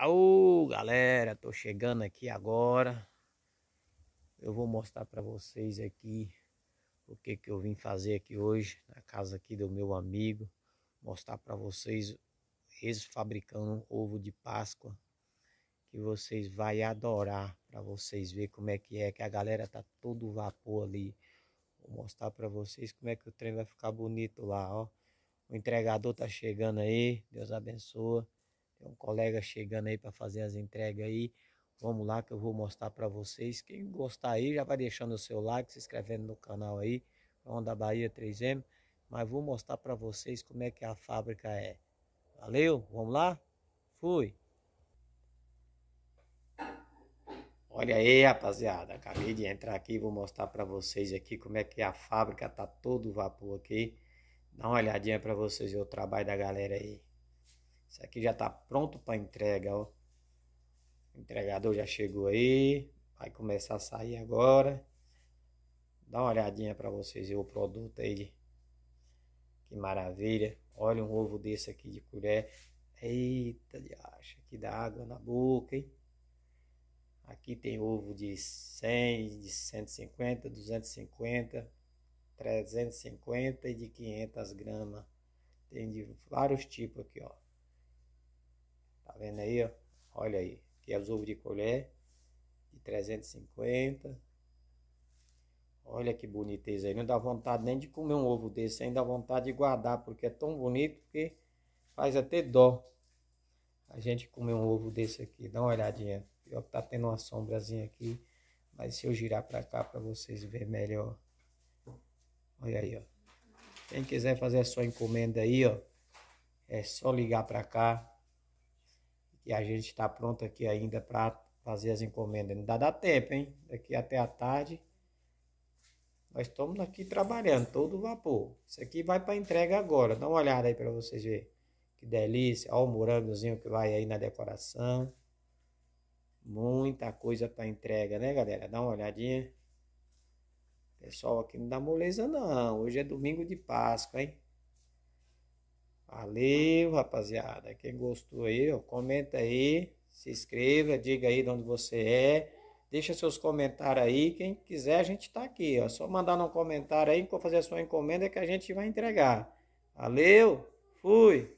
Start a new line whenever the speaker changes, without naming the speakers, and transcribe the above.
Aô, galera, tô chegando aqui agora. Eu vou mostrar para vocês aqui o que que eu vim fazer aqui hoje na casa aqui do meu amigo, mostrar para vocês eles fabricando um ovo de Páscoa que vocês vai adorar para vocês ver como é que é, que a galera tá todo vapor ali. Vou mostrar para vocês como é que o trem vai ficar bonito lá, ó. O entregador tá chegando aí, Deus abençoa. Tem um colega chegando aí para fazer as entregas aí. Vamos lá que eu vou mostrar para vocês. Quem gostar aí já vai deixando o seu like, se inscrevendo no canal aí. Onda Bahia 3M. Mas vou mostrar para vocês como é que a fábrica é. Valeu, vamos lá? Fui! Olha aí, rapaziada, acabei de entrar aqui, vou mostrar para vocês aqui como é que a fábrica tá todo vapor aqui. Dá uma olhadinha para vocês ver o trabalho da galera aí. Isso aqui já está pronto para entrega, ó. O entregador já chegou aí, vai começar a sair agora. Dá uma olhadinha para vocês ver o produto aí. Que maravilha. Olha um ovo desse aqui de colher. Eita, de acha que dá água na boca, hein? Aqui tem ovo de 100, de 150, 250, 350 e de 500 gramas. Tem de vários tipos aqui, ó vendo aí, ó? Olha aí. Aqui é as ovos de colher de 350. Olha que boniteza aí. Não dá vontade nem de comer um ovo desse, ainda vontade de guardar, porque é tão bonito que faz até dó a gente comer um ovo desse aqui. Dá uma olhadinha. Pior que tá tendo uma sombrazinha aqui. Mas se eu girar para cá para vocês verem melhor. Olha aí, ó. Quem quiser fazer a sua encomenda aí, ó, é só ligar para cá. E a gente está pronto aqui ainda para fazer as encomendas. Não dá, dá tempo, hein? Daqui até a tarde. Nós estamos aqui trabalhando, todo vapor. Isso aqui vai para entrega agora. Dá uma olhada aí para vocês verem. Que delícia. Olha o morangozinho que vai aí na decoração. Muita coisa para entrega, né, galera? Dá uma olhadinha. Pessoal, aqui não dá moleza, não. Hoje é domingo de Páscoa, hein? Valeu, rapaziada. Quem gostou aí, ó, comenta aí, se inscreva, diga aí de onde você é. Deixa seus comentários aí. Quem quiser, a gente tá aqui, É Só mandar um comentário aí, fazer a sua encomenda que a gente vai entregar. Valeu, fui!